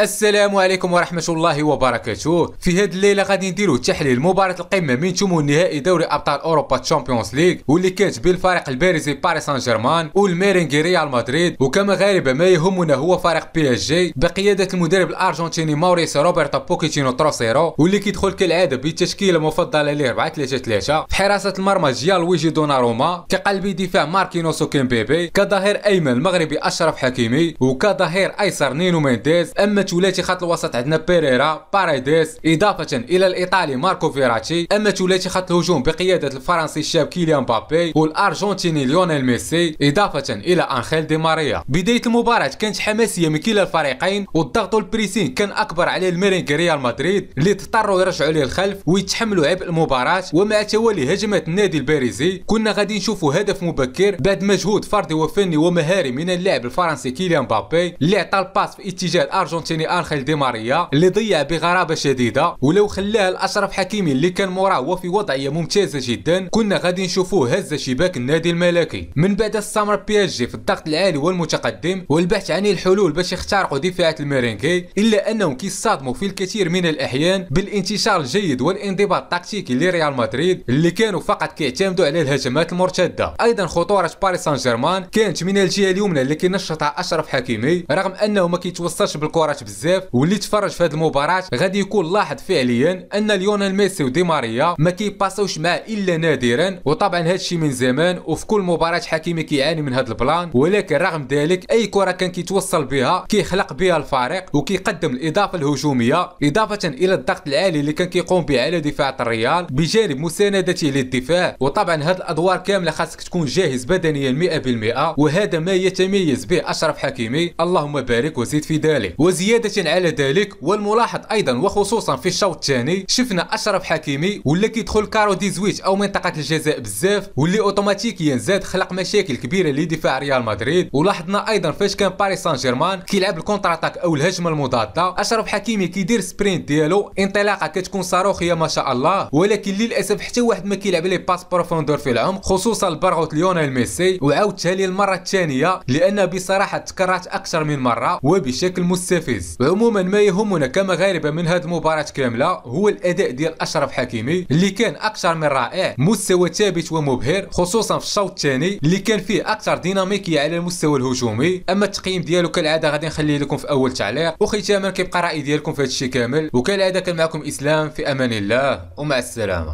السلام عليكم ورحمة الله وبركاته في هاد الليلة غادي نديرو تحليل مباراة القمة من تمو نهائي دوري أبطال أوروبا تشامبيونز ليغ واللي كانت بين الفريق الباريسي باريس سان جيرمان والميرينغي ريال مدريد وكما غالبا ما يهمنا هو فريق بي اس جي بقيادة المدرب الأرجنتيني ماوريس روبرتو بوكيتينو تروسيرو واللي كيدخل كالعادة بالتشكيلة المفضلة ليه 4 3 3 في حراسة المرمى جيال ويجي دوناروما كقلبي دفاع ماركينوسو كيمبيبي كظهير أيمن المغربي أشرف حكيمي وكظهير أيسر نينو مينديز أما ثلاثي خط الوسط عندنا بيريرا باريديس اضافه الى الايطالي ماركو فيراتي اما ثلاثي خط الهجوم بقياده الفرنسي الشاب كيليان بابي والارجنتيني ليونيل ميسي اضافه الى انخيل دي ماريا بدايه المباراه كانت حماسيه من كلا الفريقين والضغط والبريسين كان اكبر على الميرينغ ريال مدريد اللي اضطروا يرجعوا ليه الخلف ويتحملوا عبء المباراه ومع توالي هجمات النادي الباريسي كنا غادي نشوفوا هدف مبكر بعد مجهود فردي وفني ومهاري من اللاعب الفرنسي كيليان بابي اللي عطى الباس في اتجاه عاوتاني انخيل دي ماريا اللي ضيع بغرابه شديده ولو خلاه الاشرف حكيمي اللي كان موراه وفي وضعيه ممتازه جدا كنا غادي نشوفوه هز شباك النادي الملكي من بعد استمر بياجي في الضغط العالي والمتقدم والبحث عن الحلول باش يخترقوا دفاعات الميرينكي الا انهم كيصادموا في الكثير من الاحيان بالانتشار الجيد والانضباط التكتيكي لريال مدريد اللي كانوا فقط كيعتمدوا على الهجمات المرتده ايضا خطوره باريس سان جيرمان كانت من الجهه اليمنى اللي كينشطها اشرف حكيمي رغم انه ما كيتوصلش بالكرات بزاف واللي تفرج في هذه المباراه غادي يكون لاحظ فعليا ان ليونيل ميسي ودي ماريا ما كيباسوش معاه الا نادرا وطبعا هذا الشيء من زمان وفي كل مباراه حكيمي كيعاني من هذا البلان ولكن رغم ذلك اي كره كان كيتوصل بها كيخلق بها الفريق وكيقدم الاضافه الهجوميه اضافه الى الضغط العالي اللي كان كيقوم به على دفاع الريال بجانب مساندته للدفاع وطبعا هذه الادوار كامله خاصك تكون جاهز بدنيا 100% وهذا ما يتميز به اشرف حكيمي اللهم بارك وزيد في ذلك وزياده زيادة على ذلك والملاحظ أيضا وخصوصا في الشوط الثاني شفنا أشرف حكيمي ولا كيدخل كارو 18 أو منطقة الجزاء بزاف واللي أوتوماتيكيا زاد خلق مشاكل كبيرة لدفاع ريال مدريد ولاحظنا أيضا فاش كان باريس سان جيرمان كيلعب الكونتر اتاك أو الهجمة المضادة أشرف حكيمي كيدير سبرينت ديالو انطلاقة كتكون صاروخية ما شاء الله ولكن للأسف حتى واحد ما كيلعب لي باس بروفوندور في العمق خصوصا البرغوت ليونيل ميسي وعاودتها للمرة الثانية لأن بصراحة تكررت أكثر من مرة وبشكل مستفز العزيز عموما ما يهمنا كمغاربه من هذه المباراه كامله هو الاداء ديال اشرف حكيمي اللي كان اكثر من رائع مستوى ثابت ومبهر خصوصا في الشوط الثاني اللي كان فيه اكثر ديناميكيه على المستوى الهجومي اما التقييم ديالو كالعاده غادي نخليه لكم في اول تعليق وختاما كيبقى الراي ديالكم في هذا الشيء كامل وكالعاده كان معكم اسلام في امان الله ومع السلامه